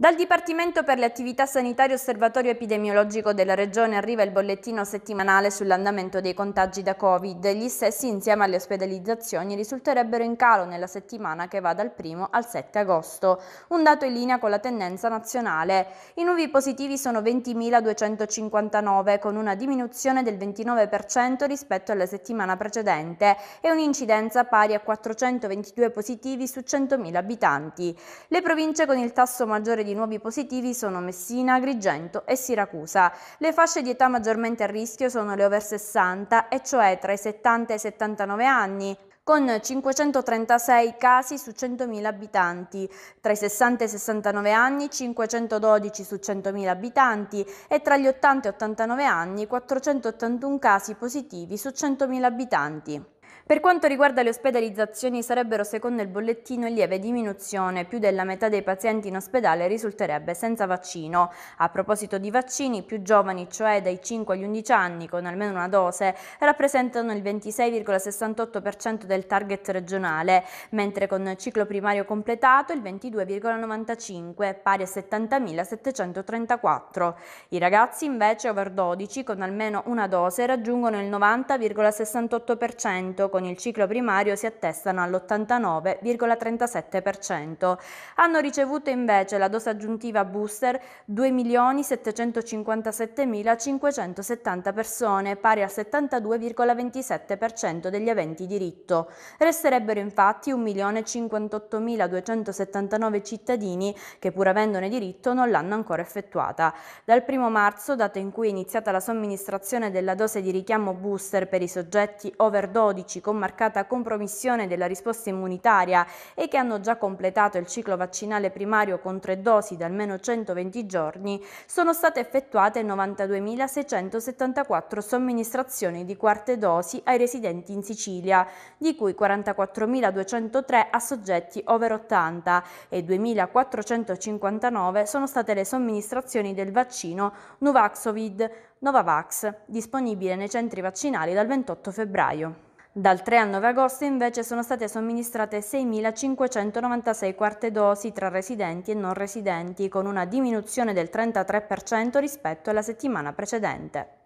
Dal Dipartimento per le attività sanitarie osservatorio epidemiologico della Regione arriva il bollettino settimanale sull'andamento dei contagi da Covid. Gli stessi insieme alle ospedalizzazioni risulterebbero in calo nella settimana che va dal 1 al 7 agosto, un dato in linea con la tendenza nazionale. I nuovi positivi sono 20.259 con una diminuzione del 29% rispetto alla settimana precedente e un'incidenza pari a 422 positivi su 100.000 abitanti. Le province con il tasso maggiore di di nuovi positivi sono Messina, Agrigento e Siracusa. Le fasce di età maggiormente a rischio sono le over 60, e cioè tra i 70 e i 79 anni, con 536 casi su 100.000 abitanti, tra i 60 e i 69 anni 512 su 100.000 abitanti e tra gli 80 e 89 anni 481 casi positivi su 100.000 abitanti. Per quanto riguarda le ospedalizzazioni sarebbero secondo il bollettino in lieve diminuzione, più della metà dei pazienti in ospedale risulterebbe senza vaccino. A proposito di vaccini, più giovani, cioè dai 5 agli 11 anni con almeno una dose, rappresentano il 26,68% del target regionale, mentre con ciclo primario completato il 22,95, pari a 70.734. I ragazzi invece over 12 con almeno una dose raggiungono il 90,68% con con il ciclo primario si attestano all'89,37%. Hanno ricevuto invece la dose aggiuntiva booster 2.757.570 persone, pari al 72,27% degli aventi diritto. Resterebbero infatti 1.058.279 cittadini che pur avendone diritto non l'hanno ancora effettuata. Dal 1 marzo, data in cui è iniziata la somministrazione della dose di richiamo booster per i soggetti over 12 con con marcata compromissione della risposta immunitaria e che hanno già completato il ciclo vaccinale primario con tre dosi da almeno 120 giorni, sono state effettuate 92.674 somministrazioni di quarte dosi ai residenti in Sicilia, di cui 44.203 a soggetti over 80 e 2.459 sono state le somministrazioni del vaccino Nuvaxovid Novavax, disponibile nei centri vaccinali dal 28 febbraio. Dal 3 al 9 agosto invece sono state somministrate 6.596 quarte dosi tra residenti e non residenti, con una diminuzione del 33% rispetto alla settimana precedente.